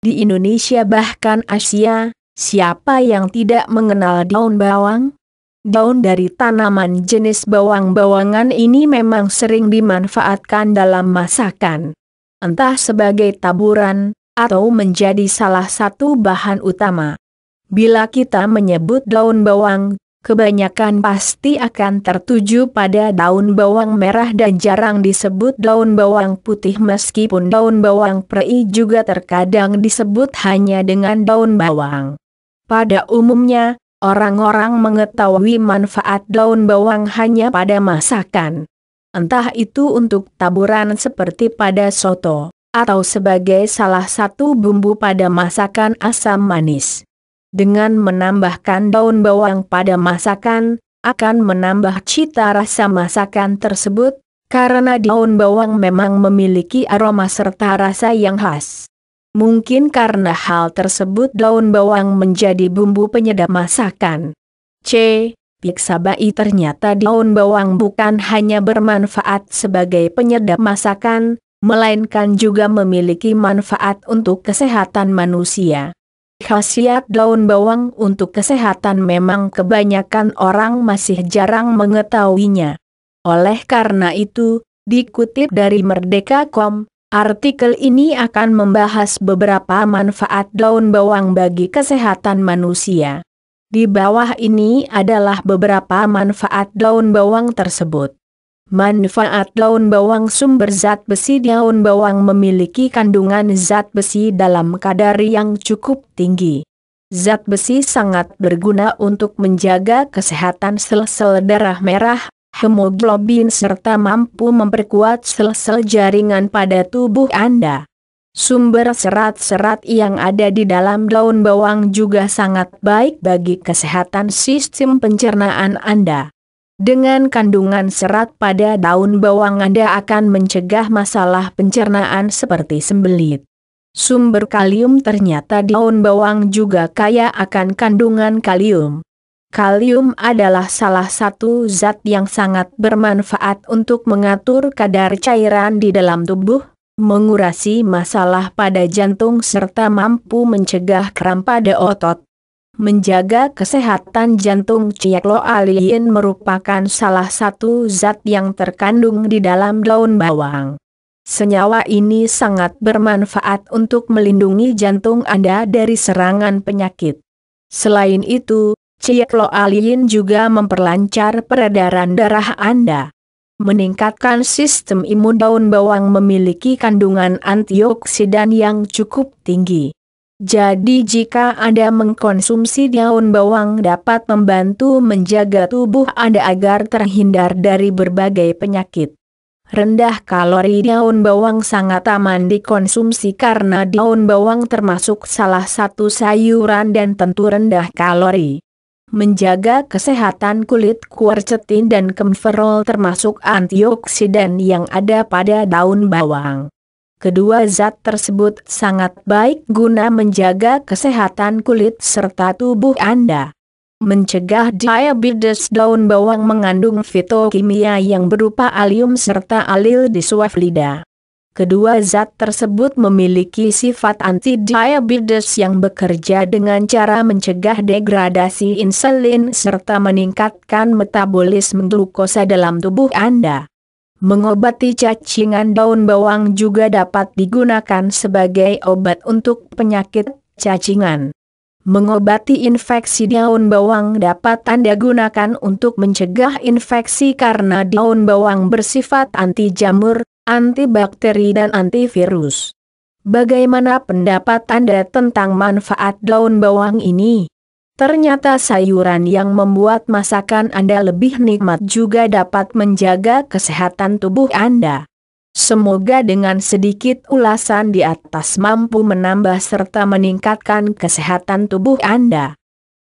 Di Indonesia bahkan Asia, siapa yang tidak mengenal daun bawang? Daun dari tanaman jenis bawang-bawangan ini memang sering dimanfaatkan dalam masakan. Entah sebagai taburan, atau menjadi salah satu bahan utama. Bila kita menyebut daun bawang, kebanyakan pasti akan tertuju pada daun bawang merah dan jarang disebut daun bawang putih meskipun daun bawang prei juga terkadang disebut hanya dengan daun bawang. Pada umumnya, orang-orang mengetahui manfaat daun bawang hanya pada masakan. Entah itu untuk taburan seperti pada soto, atau sebagai salah satu bumbu pada masakan asam manis. Dengan menambahkan daun bawang pada masakan, akan menambah cita rasa masakan tersebut, karena daun bawang memang memiliki aroma serta rasa yang khas. Mungkin karena hal tersebut daun bawang menjadi bumbu penyedap masakan. C. Piksabai ternyata daun bawang bukan hanya bermanfaat sebagai penyedap masakan, melainkan juga memiliki manfaat untuk kesehatan manusia. Khasiat daun bawang untuk kesehatan memang kebanyakan orang masih jarang mengetahuinya. Oleh karena itu, dikutip dari Merdeka.com, artikel ini akan membahas beberapa manfaat daun bawang bagi kesehatan manusia. Di bawah ini adalah beberapa manfaat daun bawang tersebut. Manfaat daun bawang sumber zat besi Daun bawang memiliki kandungan zat besi dalam kadar yang cukup tinggi. Zat besi sangat berguna untuk menjaga kesehatan sel-sel darah merah, hemoglobin serta mampu memperkuat sel-sel jaringan pada tubuh Anda. Sumber serat-serat yang ada di dalam daun bawang juga sangat baik bagi kesehatan sistem pencernaan Anda. Dengan kandungan serat pada daun bawang Anda akan mencegah masalah pencernaan seperti sembelit. Sumber kalium ternyata daun bawang juga kaya akan kandungan kalium. Kalium adalah salah satu zat yang sangat bermanfaat untuk mengatur kadar cairan di dalam tubuh, mengurasi masalah pada jantung serta mampu mencegah kram pada otot. Menjaga kesehatan jantung Ciek Lo Alien merupakan salah satu zat yang terkandung di dalam daun bawang. Senyawa ini sangat bermanfaat untuk melindungi jantung Anda dari serangan penyakit. Selain itu, Ciek Lo Alien juga memperlancar peredaran darah Anda. Meningkatkan sistem imun daun bawang memiliki kandungan antioksidan yang cukup tinggi. Jadi jika Anda mengkonsumsi daun bawang dapat membantu menjaga tubuh Anda agar terhindar dari berbagai penyakit. Rendah kalori daun bawang sangat aman dikonsumsi karena daun bawang termasuk salah satu sayuran dan tentu rendah kalori. Menjaga kesehatan kulit kuercetin dan kemferol termasuk antioksidan yang ada pada daun bawang. Kedua zat tersebut sangat baik guna menjaga kesehatan kulit serta tubuh Anda. Mencegah diabetes daun bawang mengandung fitokimia yang berupa alium serta alil di suaf lidah. Kedua zat tersebut memiliki sifat anti-diabetes yang bekerja dengan cara mencegah degradasi insulin serta meningkatkan metabolisme glukosa dalam tubuh Anda. Mengobati cacingan daun bawang juga dapat digunakan sebagai obat untuk penyakit cacingan. Mengobati infeksi daun bawang dapat Anda gunakan untuk mencegah infeksi karena daun bawang bersifat anti jamur, antibakteri dan antivirus. Bagaimana pendapat Anda tentang manfaat daun bawang ini? Ternyata sayuran yang membuat masakan Anda lebih nikmat juga dapat menjaga kesehatan tubuh Anda. Semoga dengan sedikit ulasan di atas mampu menambah serta meningkatkan kesehatan tubuh Anda.